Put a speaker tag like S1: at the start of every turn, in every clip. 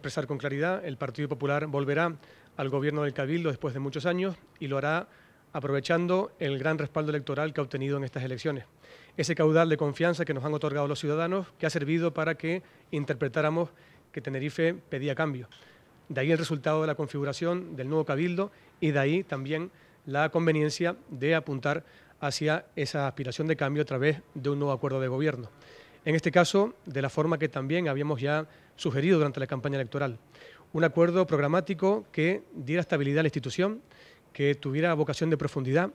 S1: expresar con claridad, el Partido Popular volverá al gobierno del Cabildo después de muchos años y lo hará aprovechando el gran respaldo electoral que ha obtenido en estas elecciones. Ese caudal de confianza que nos han otorgado los ciudadanos que ha servido para que interpretáramos que Tenerife pedía cambio. De ahí el resultado de la configuración del nuevo Cabildo y de ahí también la conveniencia de apuntar hacia esa aspiración de cambio a través de un nuevo acuerdo de gobierno en este caso de la forma que también habíamos ya sugerido durante la campaña electoral. Un acuerdo programático que diera estabilidad a la institución, que tuviera vocación de profundidad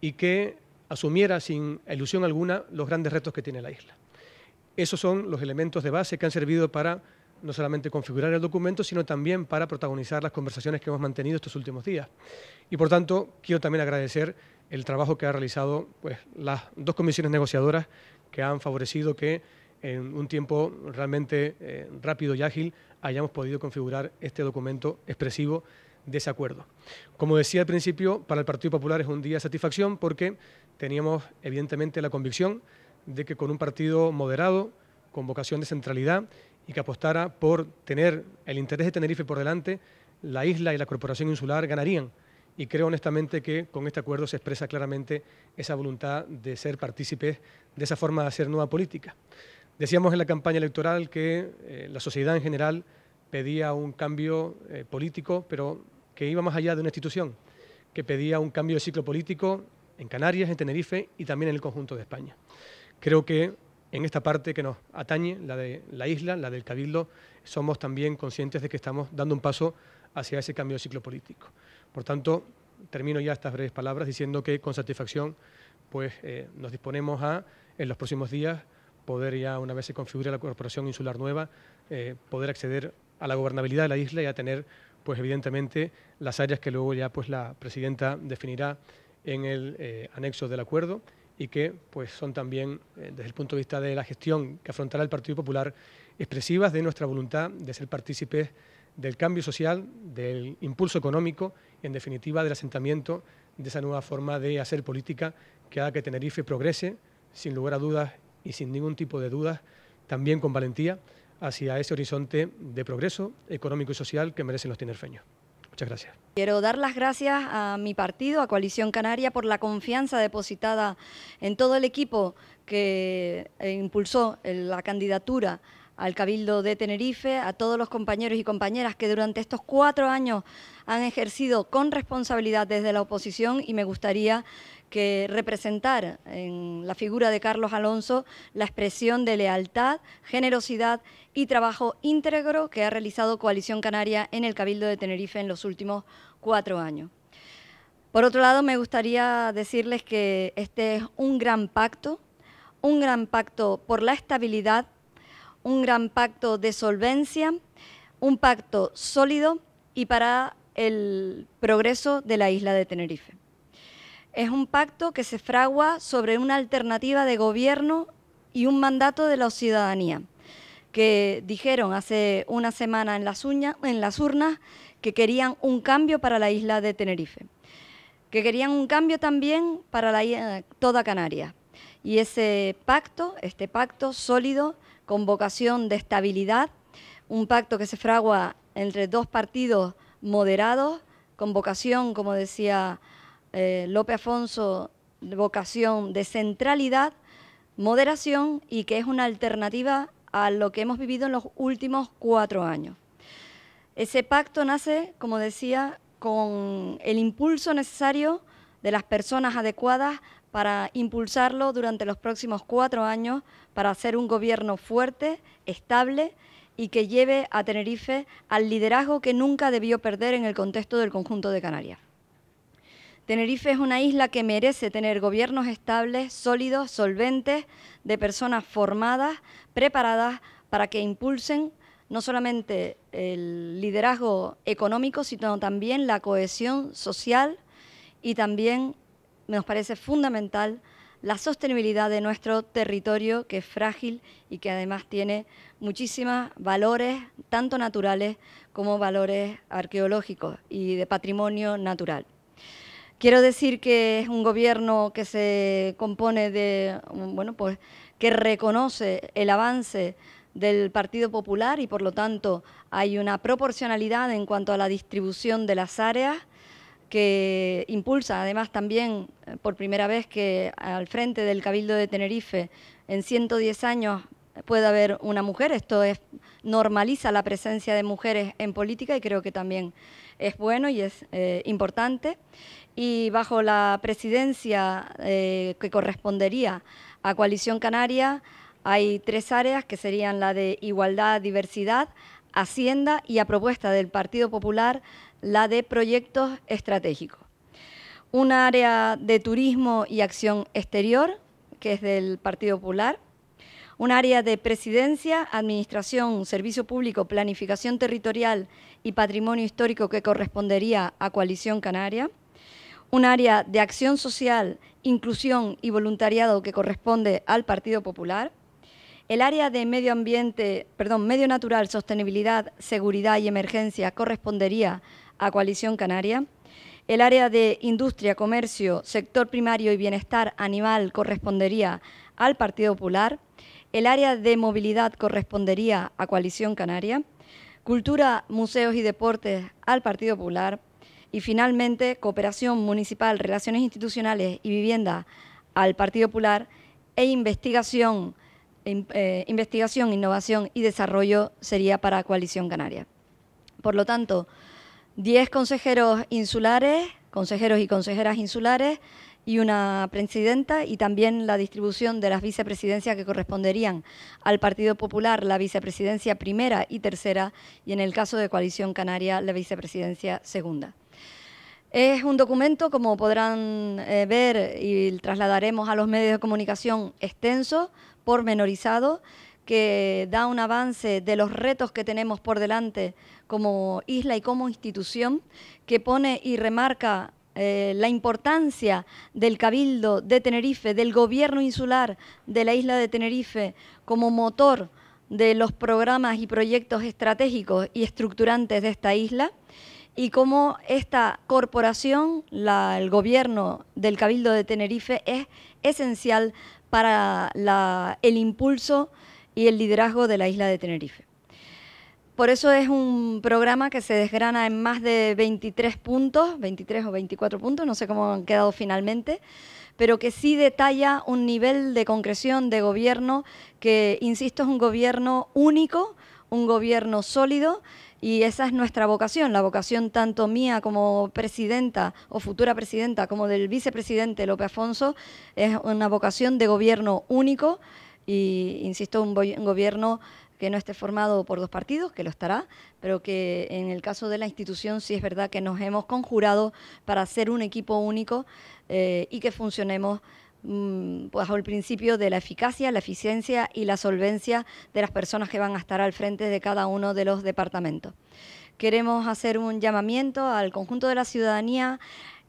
S1: y que asumiera sin ilusión alguna los grandes retos que tiene la isla. Esos son los elementos de base que han servido para no solamente configurar el documento, sino también para protagonizar las conversaciones que hemos mantenido estos últimos días. Y por tanto, quiero también agradecer el trabajo que han realizado pues, las dos comisiones negociadoras que han favorecido que en un tiempo realmente eh, rápido y ágil hayamos podido configurar este documento expresivo de ese acuerdo. Como decía al principio, para el Partido Popular es un día de satisfacción porque teníamos evidentemente la convicción de que con un partido moderado, con vocación de centralidad y que apostara por tener el interés de Tenerife por delante, la isla y la corporación insular ganarían y creo honestamente que con este acuerdo se expresa claramente esa voluntad de ser partícipes de esa forma de hacer nueva política. Decíamos en la campaña electoral que eh, la sociedad en general pedía un cambio eh, político, pero que iba más allá de una institución, que pedía un cambio de ciclo político en Canarias, en Tenerife y también en el conjunto de España. Creo que en esta parte que nos atañe, la de la isla, la del Cabildo, somos también conscientes de que estamos dando un paso hacia ese cambio de ciclo político. Por tanto, termino ya estas breves palabras diciendo que con satisfacción pues, eh, nos disponemos a, en los próximos días, poder ya, una vez se configure la Corporación Insular Nueva, eh, poder acceder a la gobernabilidad de la isla y a tener, pues evidentemente, las áreas que luego ya pues, la presidenta definirá en el eh, anexo del acuerdo y que pues, son también, desde el punto de vista de la gestión que afrontará el Partido Popular, expresivas de nuestra voluntad de ser partícipes del cambio social, del impulso económico en definitiva, del asentamiento de esa nueva forma de hacer política que haga que Tenerife progrese, sin lugar a dudas y sin ningún tipo de dudas, también con valentía, hacia ese horizonte de progreso económico y social que merecen los tinerfeños. Muchas gracias.
S2: Quiero dar las gracias a mi partido, a Coalición Canaria, por la confianza depositada en todo el equipo que eh, impulsó la candidatura al Cabildo de Tenerife, a todos los compañeros y compañeras que durante estos cuatro años han ejercido con responsabilidad desde la oposición y me gustaría que representar en la figura de Carlos Alonso la expresión de lealtad, generosidad y trabajo íntegro que ha realizado Coalición Canaria en el Cabildo de Tenerife en los últimos cuatro años. Por otro lado, me gustaría decirles que este es un gran pacto, un gran pacto por la estabilidad, un gran pacto de solvencia, un pacto sólido y para el progreso de la isla de Tenerife. Es un pacto que se fragua sobre una alternativa de gobierno y un mandato de la ciudadanía, que dijeron hace una semana en las, urnas que querían un cambio para la isla de Tenerife, que querían un cambio también para toda Canaria. Y ese pacto, este pacto sólido, con vocación de estabilidad, un pacto que se fragua entre dos partidos moderados, con vocación, como decía Lope eh, López Afonso, vocación de centralidad, moderación y que es una alternativa a lo que hemos vivido en los últimos cuatro años. Ese pacto nace, como decía, con el impulso necesario de las personas adecuadas para impulsarlo durante los próximos cuatro años, para hacer un gobierno fuerte, estable y que lleve a Tenerife al liderazgo que nunca debió perder en el contexto del conjunto de Canarias. Tenerife es una isla que merece tener gobiernos estables, sólidos, solventes, de personas formadas, preparadas para que impulsen no solamente el liderazgo económico, sino también la cohesión social y también, me parece fundamental, la sostenibilidad de nuestro territorio, que es frágil y que además tiene muchísimos valores, tanto naturales como valores arqueológicos y de patrimonio natural. Quiero decir que es un gobierno que se compone de, bueno, pues que reconoce el avance del Partido Popular y por lo tanto hay una proporcionalidad en cuanto a la distribución de las áreas que impulsa además también eh, por primera vez que al frente del Cabildo de Tenerife en 110 años pueda haber una mujer. Esto normaliza la presencia de mujeres en política y creo que también es bueno y es eh, importante. Y bajo la presidencia eh, que correspondería a Coalición Canaria hay tres áreas que serían la de igualdad, diversidad, hacienda y a propuesta del Partido Popular la de proyectos estratégicos. Un área de turismo y acción exterior, que es del Partido Popular. Un área de presidencia, administración, servicio público, planificación territorial y patrimonio histórico que correspondería a Coalición Canaria. Un área de acción social, inclusión y voluntariado que corresponde al Partido Popular el área de medio ambiente, perdón, medio natural, sostenibilidad, seguridad y emergencia correspondería a Coalición Canaria. El área de industria, comercio, sector primario y bienestar animal correspondería al Partido Popular. El área de movilidad correspondería a Coalición Canaria. Cultura, museos y deportes al Partido Popular. Y finalmente, cooperación municipal, relaciones institucionales y vivienda al Partido Popular e investigación, eh, investigación, innovación y desarrollo sería para Coalición Canaria. Por lo tanto, 10 consejeros insulares, consejeros y consejeras insulares y una presidenta y también la distribución de las vicepresidencias que corresponderían al Partido Popular, la vicepresidencia primera y tercera y en el caso de Coalición Canaria, la vicepresidencia segunda. Es un documento, como podrán eh, ver y trasladaremos a los medios de comunicación, extenso, pormenorizado, que da un avance de los retos que tenemos por delante como isla y como institución, que pone y remarca eh, la importancia del Cabildo de Tenerife, del gobierno insular de la isla de Tenerife como motor de los programas y proyectos estratégicos y estructurantes de esta isla y cómo esta corporación, el gobierno del Cabildo de Tenerife, es esencial para el impulso y el liderazgo de la isla de Tenerife. Por eso es un programa que se desgrana en más de 23 puntos, 23 o 24 puntos, no sé cómo han quedado finalmente, pero que sí detalla un nivel de concreción de gobierno que, insisto, es un gobierno único, un gobierno sólido y esa es nuestra vocación, la vocación tanto mía como presidenta o futura presidenta como del vicepresidente López Afonso, es una vocación de gobierno único y, insisto, un, gobierno que no esté formado por dos partidos, que lo estará, pero que en el caso de la institución sí es verdad que nos hemos conjurado para ser un equipo único eh, y que funcionemos mm, pues bajo el principio de la eficacia, la eficiencia y la solvencia de las personas que van a estar al frente de cada uno de los departamentos. Queremos hacer un llamamiento al conjunto de la ciudadanía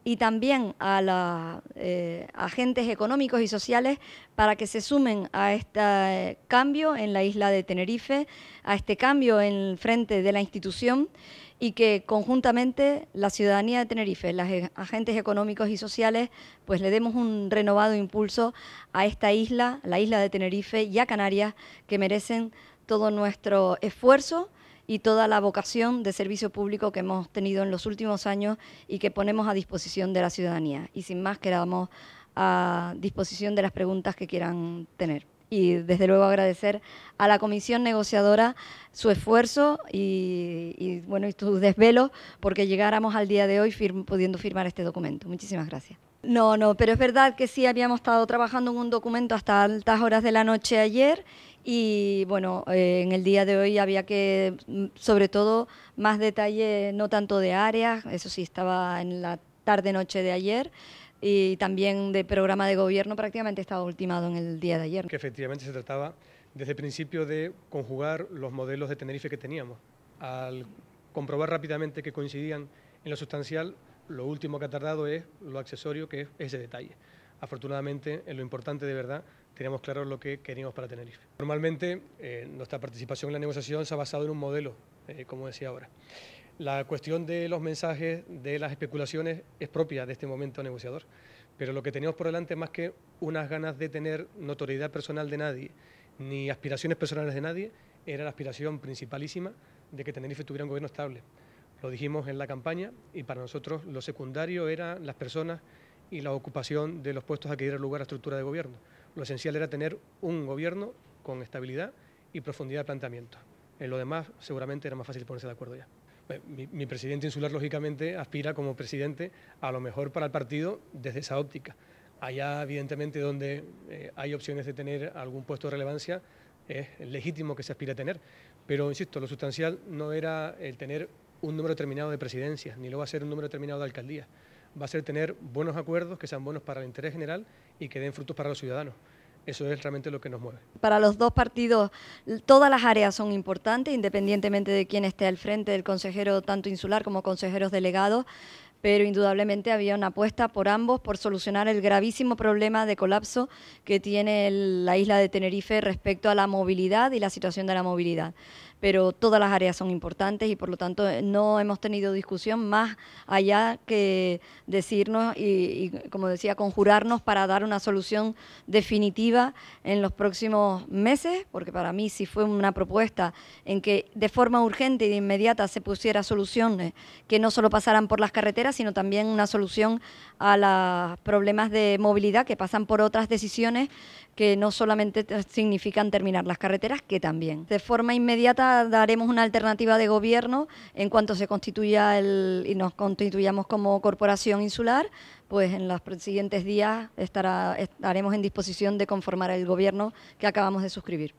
S2: y también a los eh, agentes económicos y sociales para que se sumen a este eh, cambio en la isla de Tenerife, a este cambio en el frente de la institución y que conjuntamente la ciudadanía de Tenerife, los agentes económicos y sociales, pues le demos un renovado impulso a esta isla, la isla de Tenerife y a Canarias, que merecen todo nuestro esfuerzo y toda la vocación de servicio público que hemos tenido en los últimos años y que ponemos a disposición de la ciudadanía. Y sin más, quedamos a disposición de las preguntas que quieran tener. Y desde luego agradecer a la comisión negociadora su esfuerzo y, y bueno, y desvelos porque llegáramos al día de hoy pudiendo firmar este documento. Muchísimas gracias. No, no, pero es verdad que sí habíamos estado trabajando en un documento hasta altas horas de la noche ayer y bueno, eh, en el día de hoy había que, mm, sobre todo, más detalle, no tanto de áreas, eso sí estaba en la tarde-noche de ayer, y también de programa de gobierno prácticamente estaba ultimado en el día de ayer. Que
S1: efectivamente se trataba desde el principio de conjugar los modelos de Tenerife que teníamos. Al comprobar rápidamente que coincidían en lo sustancial, lo último que ha tardado es lo accesorio, que es ese detalle. Afortunadamente, en lo importante de verdad, teníamos claro lo que queríamos para Tenerife. Normalmente eh, nuestra participación en la negociación se ha basado en un modelo, eh, como decía ahora. La cuestión de los mensajes, de las especulaciones, es propia de este momento negociador. Pero lo que teníamos por delante, más que unas ganas de tener notoriedad personal de nadie, ni aspiraciones personales de nadie, era la aspiración principalísima de que Tenerife tuviera un gobierno estable. Lo dijimos en la campaña y para nosotros lo secundario era las personas y la ocupación de los puestos a que diera lugar a estructura de gobierno. Lo esencial era tener un gobierno con estabilidad y profundidad de planteamiento. En lo demás, seguramente era más fácil ponerse de acuerdo ya. Eh, mi, presidente insular, lógicamente, aspira como presidente a lo mejor para el partido desde esa óptica. Allá, evidentemente, donde eh, hay opciones de tener algún puesto de relevancia, es legítimo que se aspire a tener. Pero, insisto, lo sustancial no era el tener un número determinado de presidencias, ni lo va a ser un número determinado de alcaldías va a ser tener buenos acuerdos que sean buenos para el interés general y que den frutos para los ciudadanos. Eso es realmente lo que nos mueve.
S2: Para los dos partidos, todas las áreas son importantes, independientemente de quién esté al frente, del consejero tanto insular como consejeros delegados, pero indudablemente había una apuesta por ambos por solucionar el gravísimo problema de colapso que tiene la isla de Tenerife respecto a la movilidad y la situación de la movilidad pero todas las áreas son importantes y por lo tanto eh, no hemos tenido discusión más allá que decirnos y, como decía, conjurarnos para dar una solución definitiva en los próximos meses, porque para mí sí fue una propuesta en que de forma urgente y de inmediata se pusiera soluciones que no solo pasaran por las carreteras, sino también una solución a los problemas de movilidad que pasan por otras decisiones que no solamente significan terminar las carreteras, que también. De forma inmediata daremos una alternativa de gobierno en cuanto se constituya el, y nos constituyamos como corporación insular, pues en los siguientes días estaremos en disposición de conformar el gobierno que acabamos de suscribir.